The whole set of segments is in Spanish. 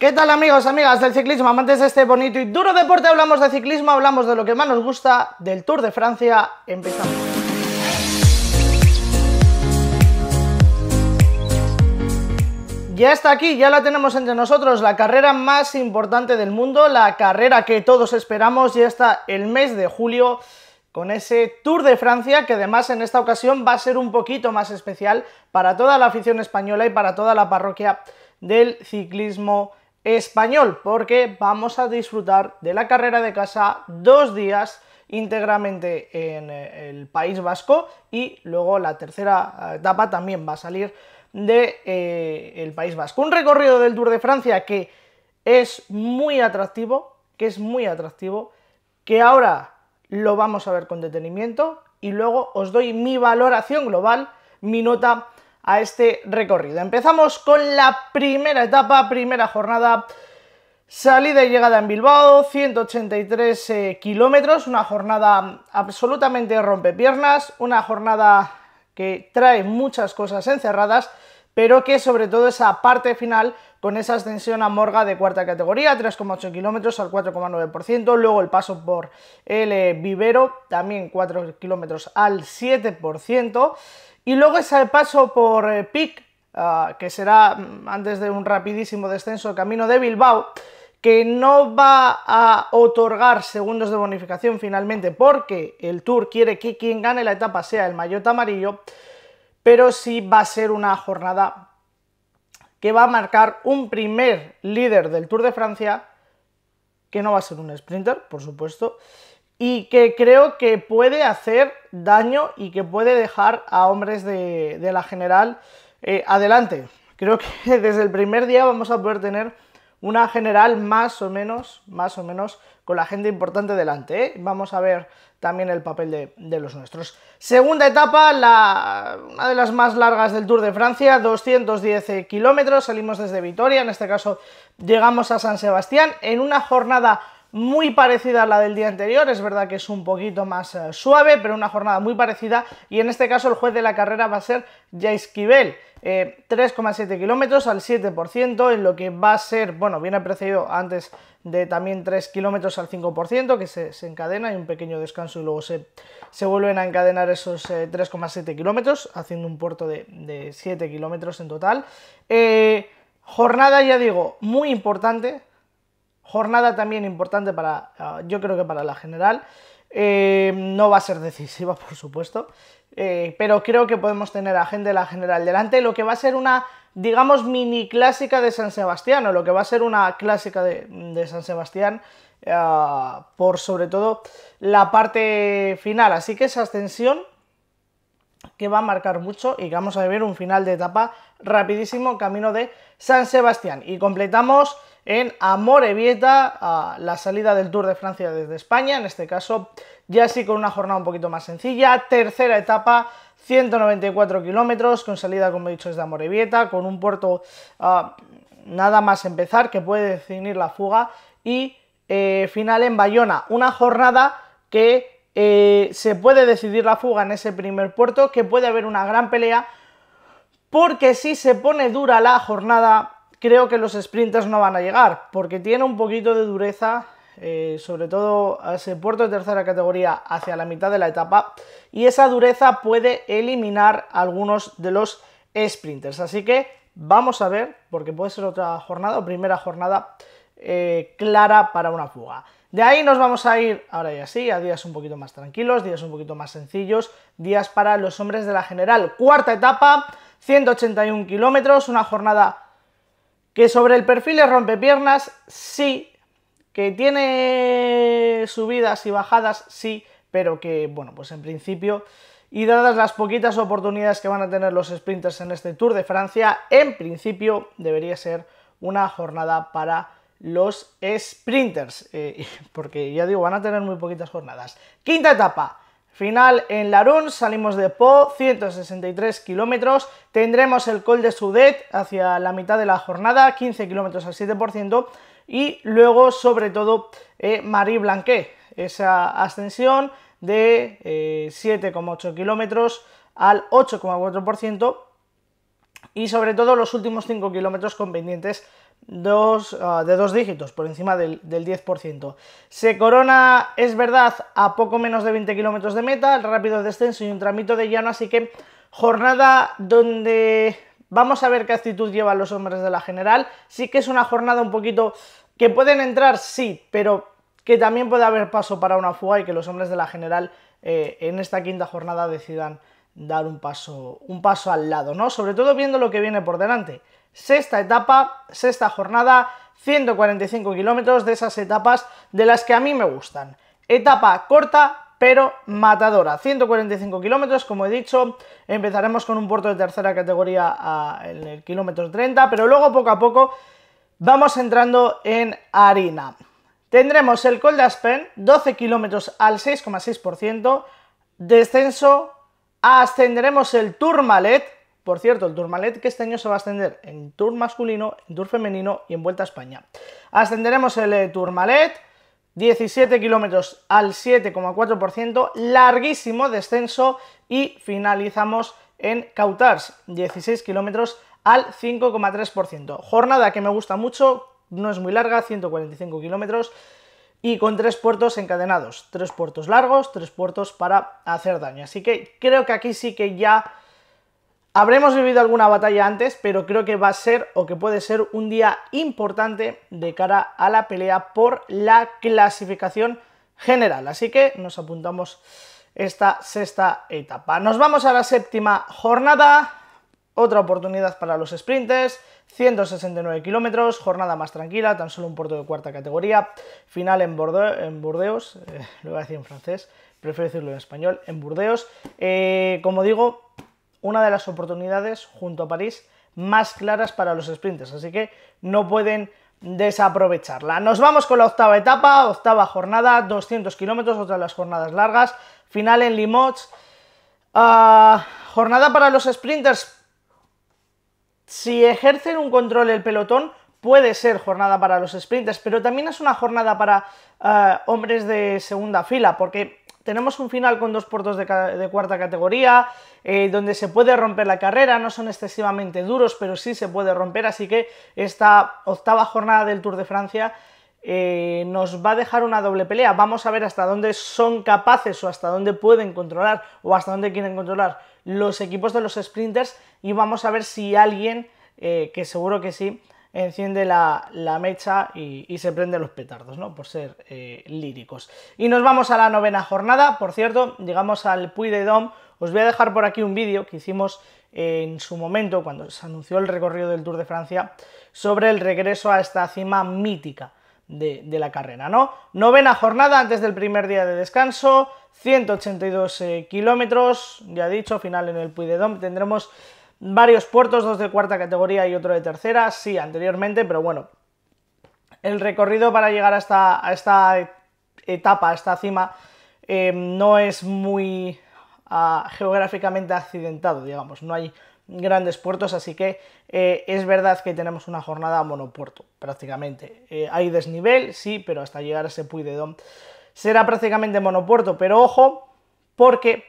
¿Qué tal amigos, amigas del ciclismo, amantes de este bonito y duro deporte? Hablamos de ciclismo, hablamos de lo que más nos gusta, del Tour de Francia, empezamos. Ya está aquí, ya la tenemos entre nosotros, la carrera más importante del mundo, la carrera que todos esperamos, ya está el mes de julio con ese Tour de Francia que además en esta ocasión va a ser un poquito más especial para toda la afición española y para toda la parroquia del ciclismo español, porque vamos a disfrutar de la carrera de casa dos días íntegramente en eh, el País Vasco y luego la tercera etapa también va a salir del de, eh, País Vasco. Un recorrido del Tour de Francia que es muy atractivo, que es muy atractivo, que ahora lo vamos a ver con detenimiento y luego os doy mi valoración global, mi nota a este recorrido. Empezamos con la primera etapa, primera jornada, salida y llegada en Bilbao, 183 eh, kilómetros, una jornada absolutamente rompepiernas, una jornada que trae muchas cosas encerradas, pero que sobre todo esa parte final con esa ascensión a Morga de cuarta categoría, 3,8 kilómetros al 4,9%, luego el paso por el eh, Vivero, también 4 kilómetros al 7%, y luego ese paso por eh, PIC, ah, que será mm, antes de un rapidísimo descenso camino de Bilbao, que no va a otorgar segundos de bonificación finalmente porque el Tour quiere que quien gane la etapa sea el Mayotte Amarillo, pero sí va a ser una jornada que va a marcar un primer líder del Tour de Francia, que no va a ser un sprinter, por supuesto, y que creo que puede hacer daño y que puede dejar a hombres de, la general eh, adelante. Creo que desde el primer día vamos a poder tener una general más o menos, más o menos con la gente importante delante. ¿eh? Vamos a ver también el papel de, los nuestros. Segunda etapa, una de las más largas del Tour de Francia, 210 kilómetros, salimos desde Vitoria, en este caso llegamos a San Sebastián, en una jornada muy parecida a la del día anterior, es verdad que es un poquito más eh, suave, pero una jornada muy parecida y en este caso el juez de la carrera va a ser ...Jay Kibel. 3,7 kilómetros al 7%, en lo que va a ser, bueno, viene precedido antes de también 3 kilómetros al 5%, que se, encadena, y un pequeño descanso y luego se, se vuelven a encadenar esos 3,7 eh, kilómetros, haciendo un puerto de, de 7 kilómetros en total. Eh, jornada, ya digo, muy importante, Jornada también importante para, ah, yo creo que para la general. Eh, no va a ser decisiva, por supuesto, eh, pero creo que podemos tener a gente de la general delante, lo que va a ser una, digamos, mini clásica de San Sebastián, o lo que va a ser una clásica de, San Sebastián, ah, por sobre todo la parte final. Así que esa ascensión que va a marcar mucho y que vamos a ver un final de etapa rapidísimo camino de San Sebastián. Y completamos en Amorevieta, la salida del Tour de Francia desde España, en este caso ya sí con una jornada un poquito más sencilla, tercera etapa, 194 kilómetros, con salida como he dicho desde Amorevieta, con un puerto ah, nada más empezar que puede definir la fuga y eh, final en Bayona, una jornada que eh, se puede decidir la fuga en ese primer puerto, que puede haber una gran pelea porque si se pone dura la jornada, creo que los sprinters no van a llegar, porque tiene un poquito de dureza, eh, sobre todo ese puerto de tercera categoría hacia la mitad de la etapa, y esa dureza puede eliminar algunos de los sprinters. Así que vamos a ver, porque puede ser otra jornada o primera jornada eh, clara para una fuga. De ahí nos vamos a ir, ahora y así, a días un poquito más tranquilos, días un poquito más sencillos, días para los hombres de la general. Cuarta etapa, 181 kilómetros, una jornada que sobre el perfil es piernas, sí, que tiene subidas y bajadas, sí, pero que, bueno, pues en principio, y dadas las poquitas oportunidades que van a tener los sprinters en este Tour de Francia, en principio debería ser una jornada para los sprinters, eh, porque ya digo, van a tener muy poquitas jornadas. Quinta etapa, Final en Larun, salimos de Po, 163 kilómetros, tendremos el Col de Sudet hacia la mitad de la jornada, 15 kilómetros al 7%, y luego sobre todo eh, Marie Blanquet, esa ascensión de 7,8 eh, kilómetros al 8,4%, y sobre todo los últimos 5 kilómetros con pendientes dos, ah, de dos dígitos, por encima del, 10%. Se corona, es verdad, a poco menos de 20 kilómetros de meta, el rápido descenso y un tramito de llano, así que jornada donde vamos a ver qué actitud llevan los hombres de la general. Sí que es una jornada un poquito que pueden entrar, sí, pero que también puede haber paso para una fuga y que los hombres de la general eh, en esta quinta jornada decidan dar un paso, un paso al lado, ¿no? Sobre todo viendo lo que viene por delante. Sexta etapa, sexta jornada, 145 kilómetros de esas etapas de las que a mí me gustan. Etapa corta, pero matadora. 145 kilómetros, como he dicho, empezaremos con un puerto de tercera categoría en el kilómetro 30, pero luego poco a poco vamos entrando en harina. Tendremos el Col d'Aspen 12 kilómetros al 6,6%, descenso Ascenderemos el Tourmalet, por cierto, el Tourmalet que este año se va a ascender en Tour masculino, en Tour femenino y en Vuelta a España. Ascenderemos el eh, Tourmalet, 17 kilómetros al 7,4%, larguísimo descenso y finalizamos en Cautars, 16 kilómetros al 5,3%. Jornada que me gusta mucho, no es muy larga, 145 kilómetros, y con tres puertos encadenados, tres puertos largos, tres puertos para hacer daño. Así que creo que aquí sí que ya habremos vivido alguna batalla antes, pero creo que va a ser o que puede ser un día importante de cara a la pelea por la clasificación general. Así que nos apuntamos esta sexta etapa. Nos vamos a la séptima jornada. Otra oportunidad para los sprinters, 169 kilómetros, jornada más tranquila, tan solo un puerto de cuarta categoría, final en, Burdeos, eh, lo voy a decir en francés, prefiero decirlo en español, en Burdeos. Eh, como digo, una de las oportunidades junto a París más claras para los sprinters, así que no pueden desaprovecharla. Nos vamos con la octava etapa, octava jornada, 200 kilómetros, otra de las jornadas largas, final en Limoges. Ah, jornada para los sprinters si ejercen un control el pelotón, puede ser jornada para los sprinters, pero también es una jornada para eh, hombres de segunda fila, porque tenemos un final con dos puertos de, cuarta categoría, eh, donde se puede romper la carrera, no son excesivamente duros, pero sí se puede romper, así que esta octava jornada del Tour de Francia eh, nos va a dejar una doble pelea. Vamos a ver hasta dónde son capaces o hasta dónde pueden controlar o hasta dónde quieren controlar los equipos de los sprinters y vamos a ver si alguien, eh, que seguro que sí, enciende la, mecha y, se prende los petardos, ¿no? Por ser eh, líricos. Y nos vamos a la novena jornada, por cierto, llegamos al Puy de Dom. Os voy a dejar por aquí un vídeo que hicimos en su momento, cuando se anunció el recorrido del Tour de Francia, sobre el regreso a esta cima mítica de, la carrera, ¿no? Novena jornada antes del primer día de descanso, 182 eh, kilómetros, ya dicho, final en el Puy de Dom, tendremos varios puertos, dos de cuarta categoría y otro de tercera, sí, anteriormente, pero bueno, el recorrido para llegar hasta, a esta etapa, a esta cima, eh, no es muy ah, geográficamente accidentado, digamos, no hay grandes puertos, así que eh, es verdad que tenemos una jornada monopuerto prácticamente. Eh, hay desnivel, sí, pero hasta llegar a ese Puy de Dom será prácticamente monopuerto, pero ojo, porque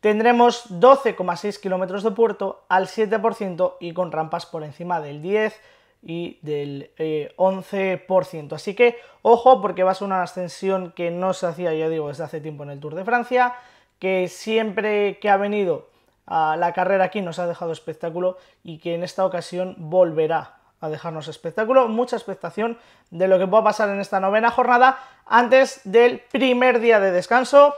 tendremos 12,6 kilómetros de puerto al 7% y con rampas por encima del 10 y del 11%. Eh, así que ojo porque va a ser una ascensión que no se hacía, ya digo, desde hace tiempo en el Tour de Francia, que siempre que ha venido la carrera aquí nos ha dejado espectáculo y que en esta ocasión volverá a dejarnos espectáculo, mucha expectación de lo que pueda pasar en esta novena jornada antes del primer día de descanso,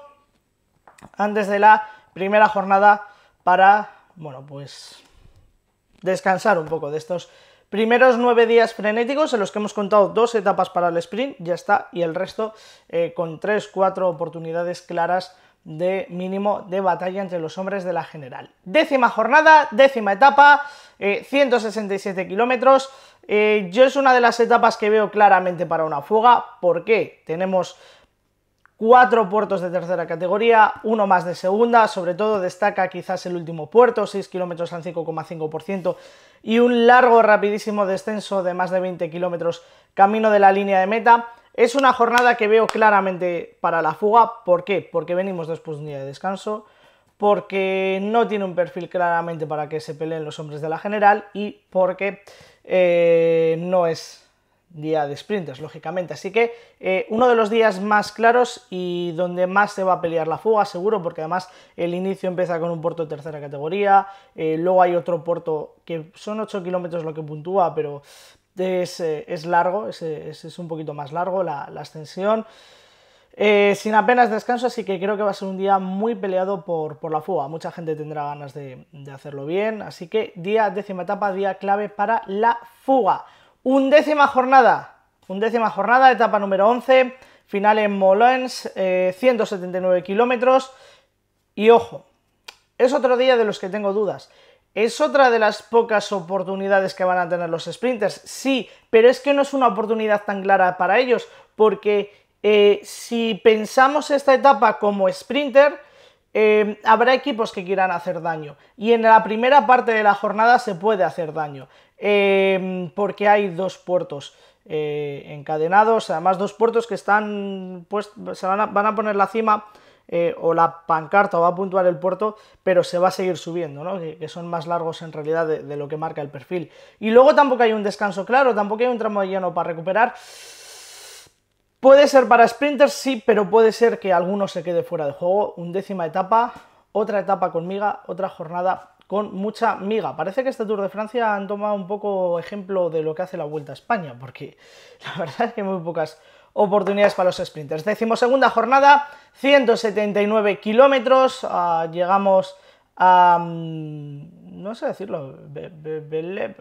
antes de la primera jornada para, bueno, pues descansar un poco de estos primeros nueve días frenéticos en los que hemos contado dos etapas para el sprint, ya está, y el resto eh, con tres, cuatro oportunidades claras de mínimo de batalla entre los hombres de la general. Décima jornada, décima etapa, 167 eh, kilómetros. Eh, yo es una de las etapas que veo claramente para una fuga. porque Tenemos cuatro puertos de tercera categoría, uno más de segunda, sobre todo destaca quizás el último puerto, 6 kilómetros al 5,5% y un largo, rapidísimo descenso de más de 20 kilómetros camino de la línea de meta. Es una jornada que veo claramente para la fuga. ¿Por qué? Porque venimos después de un día de descanso, porque no tiene un perfil claramente para que se peleen los hombres de la general y porque eh, no es día de sprinters, lógicamente. Así que eh, uno de los días más claros y donde más se va a pelear la fuga, seguro, porque además el inicio empieza con un puerto de tercera categoría, eh, luego hay otro puerto que son 8 kilómetros lo que puntúa, pero es, largo, es, un poquito más largo la, extensión. Eh, sin apenas descanso, así que creo que va a ser un día muy peleado por, la fuga. Mucha gente tendrá ganas de, hacerlo bien. Así que día, décima etapa, día clave para la fuga. Undécima jornada. Undécima jornada, etapa número 11. Final en Molens, 179 eh, kilómetros. Y ojo, es otro día de los que tengo dudas. Es otra de las pocas oportunidades que van a tener los sprinters, sí, pero es que no es una oportunidad tan clara para ellos, porque eh, si pensamos esta etapa como sprinter, eh, habrá equipos que quieran hacer daño. Y en la primera parte de la jornada se puede hacer daño, eh, porque hay dos puertos. encadenados, además dos puertos que están pues, se van a poner la cima eh, o la pancarta o va a puntuar el puerto, pero se va a seguir subiendo, ¿no? que, son más largos en realidad de, lo que marca el perfil. Y luego tampoco hay un descanso claro, tampoco hay un tramo llano para recuperar. Puede ser para sprinters, sí, pero puede ser que alguno se quede fuera de juego. Un décima etapa, otra etapa con miga, otra jornada con mucha miga. Parece que este Tour de Francia han tomado un poco ejemplo de lo que hace la Vuelta a España, porque la verdad es que muy pocas oportunidades para los sprinters. Decimos segunda jornada, 179 kilómetros, ah, llegamos no sé decirlo.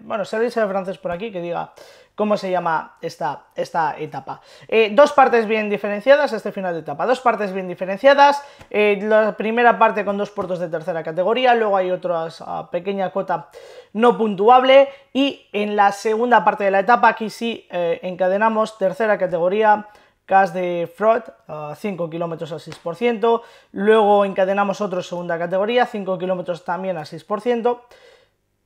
bueno, se el francés por aquí que diga cómo se llama esta, esta etapa. Eh, dos partes bien diferenciadas, este final de etapa. Dos partes bien diferenciadas. Eh, la primera parte con dos puertos de tercera categoría, luego hay otra ah, pequeña cuota no puntuable. Y en la segunda parte de la etapa, aquí sí eh, encadenamos tercera categoría cas de Fraud, 5 kilómetros al 6%. Luego encadenamos otro segunda categoría, 5 kilómetros también al 6%.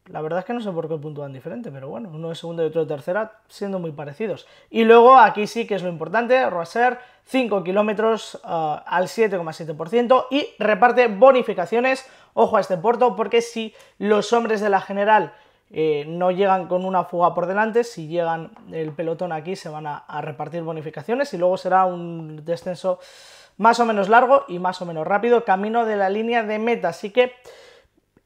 La verdad es que no sé por qué puntúan diferente, pero bueno, uno de segunda y otro de tercera, siendo muy parecidos. Y luego aquí sí que es lo importante, Roser, 5 kilómetros al 7,7% y reparte bonificaciones, ojo a este puerto, porque si los hombres de la general eh, no llegan con una fuga por delante, si llegan el pelotón aquí se van a, a, repartir bonificaciones y luego será un descenso más o menos largo y más o menos rápido, camino de la línea de meta, así que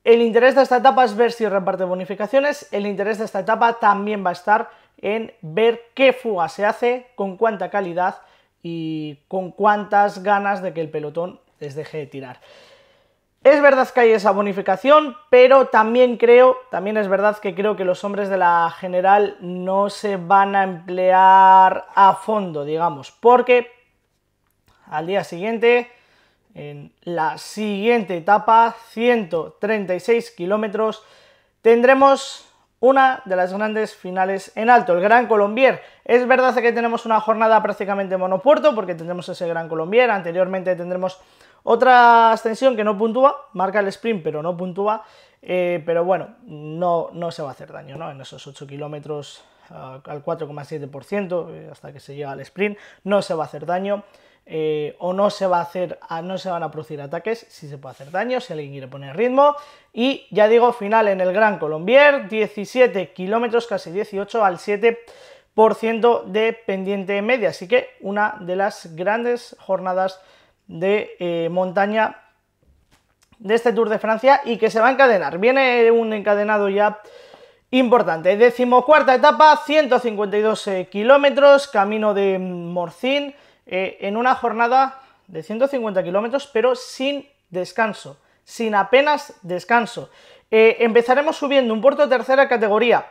el interés de esta etapa es ver si reparte bonificaciones, el interés de esta etapa también va a estar en ver qué fuga se hace, con cuánta calidad y con cuántas ganas de que el pelotón les deje de tirar. Es verdad que hay esa bonificación, pero también creo, también es verdad que creo que los hombres de la general no se van a emplear a fondo, digamos, porque al día siguiente, en la siguiente etapa, 136 kilómetros, tendremos una de las grandes finales en alto, el Gran Colombier. Es verdad que tenemos una jornada prácticamente monopuerto porque tendremos ese Gran Colombier, anteriormente tendremos otra extensión que no puntúa, marca el sprint pero no puntúa, eh, pero bueno, no, no se va a hacer daño ¿no? en esos 8 kilómetros ah, al 4,7% eh, hasta que se llega al sprint, no se va a hacer daño. Eh, o no se va a hacer, ah, no se van a producir ataques, si se puede hacer daño, si alguien quiere poner ritmo. Y ya digo, final en el Gran Colombier, 17 kilómetros, casi 18 al 7% de pendiente media. Así que una de las grandes jornadas de eh, montaña de este Tour de Francia y que se va a encadenar. Viene un encadenado ya importante. Decimocuarta etapa, 152 eh, kilómetros, camino de Morcín, eh, en una jornada de 150 kilómetros, pero sin descanso, sin apenas descanso. empezaremos subiendo un puerto de tercera categoría,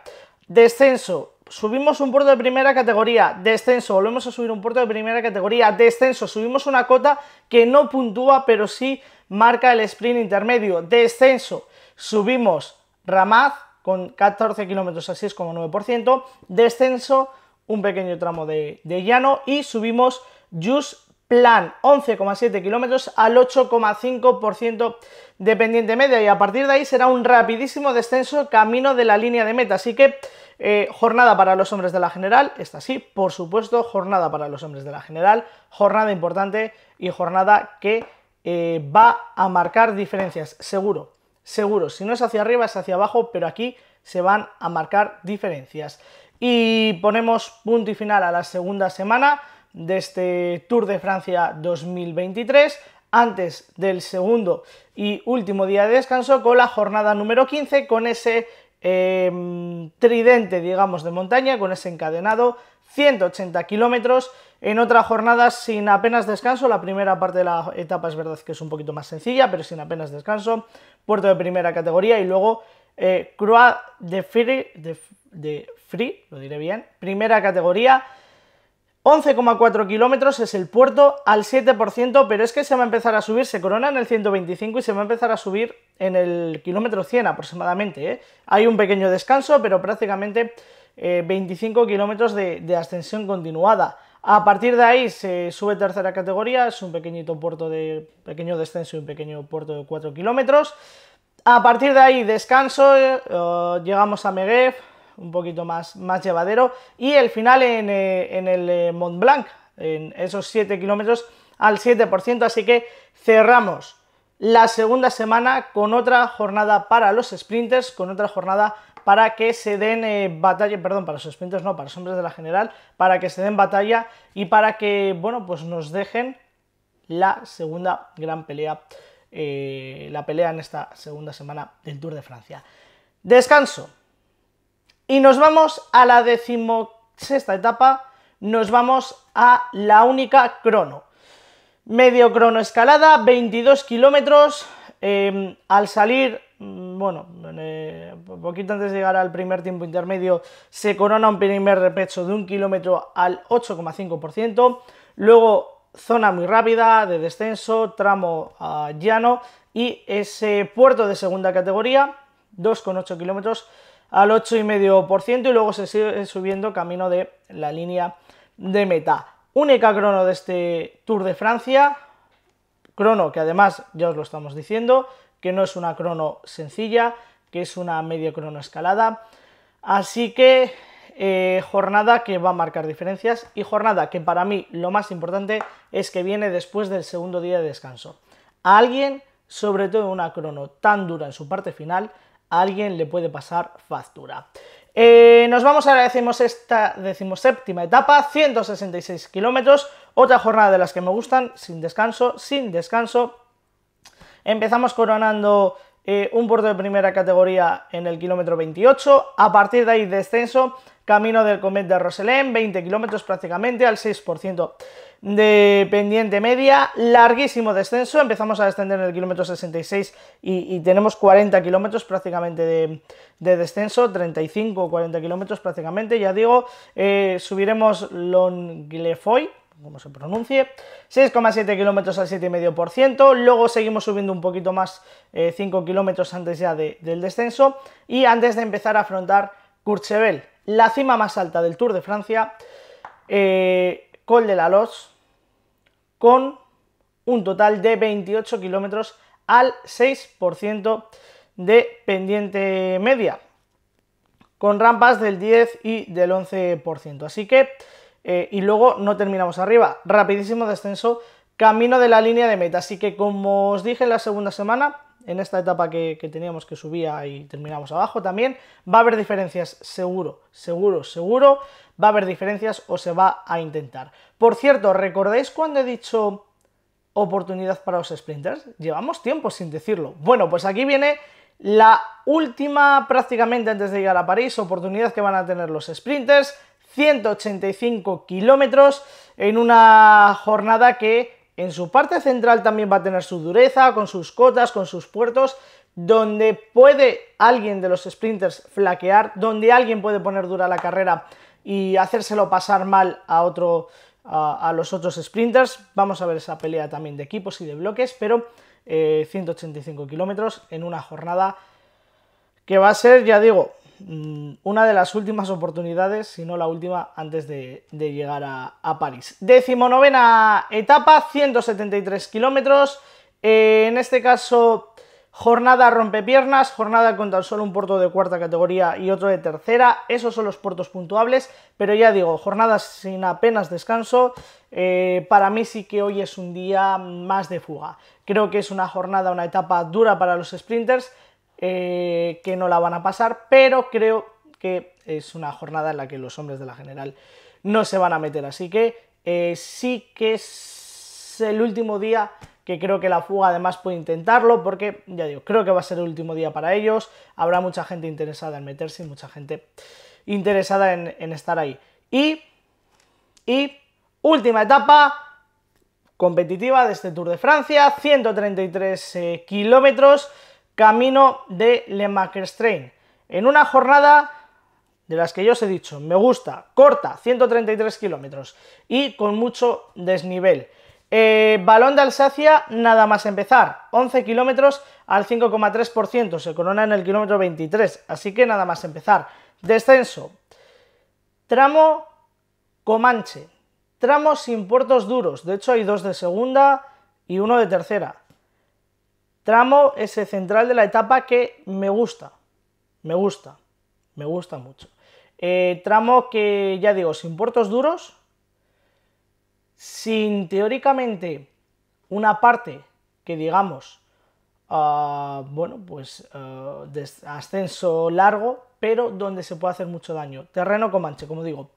descenso subimos un puerto de primera categoría, descenso, volvemos a subir un puerto de primera categoría, descenso, subimos una cota que no puntúa, pero sí marca el sprint intermedio, descenso, subimos Ramaz con 14 kilómetros como 9%, descenso, un pequeño tramo de, de llano y subimos Jus Plan, 11,7 kilómetros al 8,5% de pendiente media y a partir de ahí será un rapidísimo descenso camino de la línea de meta, así que eh, jornada para los hombres de la general, esta sí, por supuesto, jornada para los hombres de la general, jornada importante y jornada que eh, va a marcar diferencias, seguro, seguro. Si no es hacia arriba, es hacia abajo, pero aquí se van a marcar diferencias. Y ponemos punto y final a la segunda semana de este Tour de Francia 2023 antes del segundo y último día de descanso con la jornada número 15 con ese Em, tridente, digamos, de montaña con ese encadenado, 180 kilómetros. En otra jornada sin apenas descanso, la primera parte de la etapa es verdad que es un poquito más sencilla, pero sin apenas descanso, puerto de primera categoría y luego eh, Croix de Free, de Free, lo diré bien, primera categoría, 11,4 kilómetros es el puerto al 7%, pero es que se va a empezar a subir, se corona en el 125 y se va a empezar a subir en el kilómetro 100 aproximadamente. ¿eh? Hay un pequeño descanso, pero prácticamente 25 eh, kilómetros de, ascensión continuada. A partir de ahí se sube tercera categoría, es un pequeñito puerto de pequeño descenso y un pequeño puerto de 4 kilómetros. A partir de ahí descanso, eh, llegamos a Megev un poquito más, más llevadero. Y el final en, eh, el eh, Mont Blanc, en esos 7 kilómetros al 7%. Así que cerramos la segunda semana con otra jornada para los sprinters, con otra jornada para que se den eh, batalla, perdón, para los sprinters no, para los hombres de la general, para que se den batalla y para que, bueno, pues nos dejen la segunda gran pelea, la pelea en esta segunda semana del Tour de Francia. Descanso, y nos vamos a la decimosexta etapa, nos vamos a la única crono. Medio crono escalada, 22 kilómetros. Em, al salir, mm, bueno, un eh, poquito antes de llegar al primer tiempo intermedio, se corona un primer repecho de un kilómetro al 8,5%. Luego, zona muy rápida de descenso, tramo ah, llano y ese puerto de segunda categoría, 2,8 kilómetros al 8,5% y luego se sigue subiendo camino de la línea de meta. Única crono de este Tour de Francia, crono que además ya os lo estamos diciendo, que no es una crono sencilla, que es una medio crono escalada. Así que eh, jornada que va a marcar diferencias y jornada que para mí lo más importante es que viene después del segundo día de descanso. alguien, sobre todo una crono tan dura en su parte final, alguien le puede pasar factura. Eh, nos vamos ahora, decimos esta decimoséptima etapa, 166 kilómetros, otra jornada de las que me gustan, sin descanso, sin descanso. Empezamos coronando eh, un puerto de primera categoría en el kilómetro 28, a partir de ahí descenso camino del Comet de Roselén, 20 kilómetros prácticamente al 6% de pendiente media, larguísimo descenso, empezamos a descender en el kilómetro 66 y, y tenemos 40 kilómetros prácticamente de, descenso, 35 o 40 kilómetros prácticamente, ya digo, eh, subiremos Longlefoy, como se pronuncie, 6,7 kilómetros al 7,5%, luego seguimos subiendo un poquito más, 5 eh, kilómetros antes ya del descenso, y antes de empezar a afrontar Courchevel, la cima más alta del Tour de Francia, eh, Col de la Los, con un total de 28 kilómetros al 6% de pendiente media, con rampas del 10 y del 11%. Así que, eh, y luego no terminamos arriba, rapidísimo descenso camino de la línea de meta. Así que, como os dije en la segunda semana, en esta etapa que, teníamos que subía y terminamos abajo también, va a haber diferencias, seguro, seguro, seguro, va a haber diferencias o se va a intentar. Por cierto, ¿recordáis cuando he dicho oportunidad para los sprinters? Llevamos tiempo sin decirlo. Bueno, pues aquí viene la última prácticamente antes de llegar a París, oportunidad que van a tener los sprinters, 185 kilómetros en una jornada que en su parte central también va a tener su dureza, con sus cotas, con sus puertos, donde puede alguien de los sprinters flaquear, donde alguien puede poner dura la carrera y hacérselo pasar mal a otro a, los otros sprinters. Vamos a ver esa pelea también de equipos y de bloques, pero 185 eh, kilómetros en una jornada que va a ser, ya digo, Mm, una de las últimas oportunidades, si no la última, antes de, llegar a, París. Decimonovena etapa, 173 kilómetros. Eh, en este caso, jornada rompepiernas, jornada con tan solo un puerto de cuarta categoría y otro de tercera. Esos son los puertos puntuables, pero ya digo, jornada sin apenas descanso. Eh, para mí sí que hoy es un día más de fuga. Creo que es una jornada, una etapa dura para los sprinters eh, que no la van a pasar, pero creo que es una jornada en la que los hombres de la general no se van a meter. Así que eh, sí que es el último día que creo que la fuga además puede intentarlo porque, ya digo, creo que va a ser el último día para ellos. Habrá mucha gente interesada en meterse y mucha gente interesada en, estar ahí. Y, y última etapa competitiva de este Tour de Francia, 133 eh, kilómetros camino de Le En una jornada de las que yo os he dicho, me gusta, corta, 133 kilómetros y con mucho desnivel. Eh, balón de Alsacia, nada más empezar, 11 kilómetros al 5,3%, se corona en el kilómetro 23, así que nada más empezar. Descenso, tramo Comanche, tramo sin puertos duros, de hecho hay dos de segunda y uno de tercera. Tramo ese central de la etapa que me gusta, me gusta, me gusta mucho. Eh, tramo que, ya digo, sin puertos duros, sin teóricamente una parte que digamos, ah, bueno, pues ah, ascenso largo, pero donde se puede hacer mucho daño. Terreno Comanche, como digo.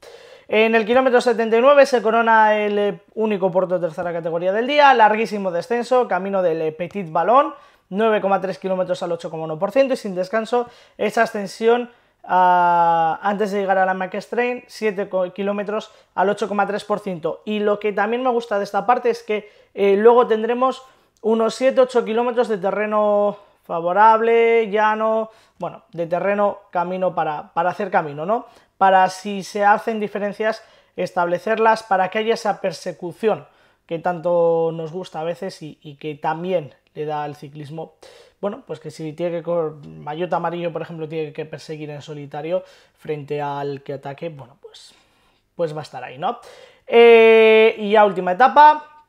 En el kilómetro 79 se corona el eh, único puerto de tercera categoría del día, larguísimo descenso, camino del eh, Petit Balón, 9,3 kilómetros al 8,1% y sin descanso esa ascensión ah, antes de llegar a la McStrain, 7 kilómetros al 8,3%. Y lo que también me gusta de esta parte es que eh, luego tendremos unos 7-8 kilómetros de terreno favorable, llano, bueno, de terreno, camino para, para hacer camino, ¿no? Para si se hacen diferencias, establecerlas, para que haya esa persecución que tanto nos gusta a veces y, que también le da al ciclismo. Bueno, pues que si tiene que Mayota Amarillo, por ejemplo, tiene que perseguir en solitario frente al que ataque, bueno, pues, pues va a estar ahí, ¿no? Eh, y a última etapa,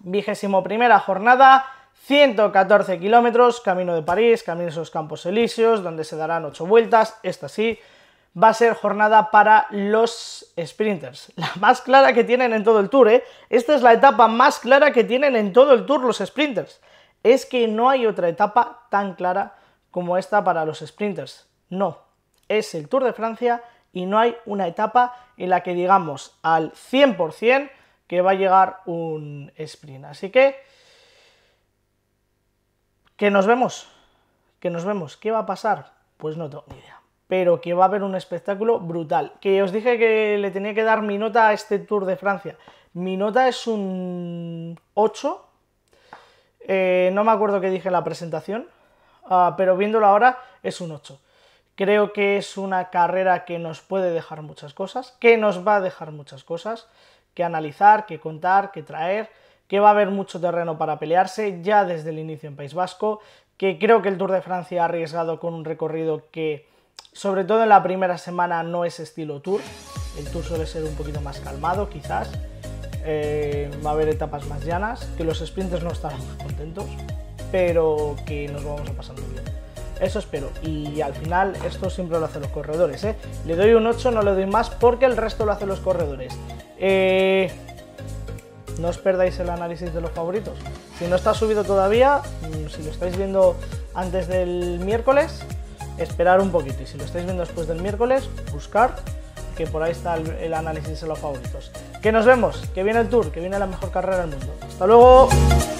vigésimo primera jornada, 114 kilómetros, camino de París, camino de esos Campos Elíseos, donde se darán 8 vueltas, esta sí, va a ser jornada para los sprinters. La más clara que tienen en todo el tour, ¿eh? Esta es la etapa más clara que tienen en todo el tour los sprinters. Es que no hay otra etapa tan clara como esta para los sprinters. No, es el Tour de Francia y no hay una etapa en la que digamos al 100% que va a llegar un sprint. Así que que nos vemos, que nos vemos. ¿Qué va a pasar? Pues no tengo ni idea. Pero que va a haber un espectáculo brutal. Que os dije que le tenía que dar mi nota a este Tour de Francia. Mi nota es un 8. Eh, no me acuerdo qué dije en la presentación, ah, pero viéndolo ahora es un 8. Creo que es una carrera que nos puede dejar muchas cosas, que nos va a dejar muchas cosas, que analizar, que contar, que traer que va a haber mucho terreno para pelearse ya desde el inicio en País Vasco, que creo que el Tour de Francia ha arriesgado con un recorrido que, sobre todo en la primera semana, no es estilo Tour. El Tour suele ser un poquito más calmado, quizás. Eh, va a haber etapas más llanas, que los sprinters no estarán contentos, pero que nos vamos a pasar muy bien. Eso espero. Y al final esto siempre lo hacen los corredores. ¿eh? Le doy un 8, no le doy más porque el resto lo hacen los corredores. Eh, no os perdáis el análisis de los favoritos. Si no está subido todavía, mm, si lo estáis viendo antes del miércoles, esperar un poquito. Y si lo estáis viendo después del miércoles, buscar, que por ahí está el, análisis de los favoritos. Que nos vemos, que viene el tour, que viene la mejor carrera del mundo. Hasta luego.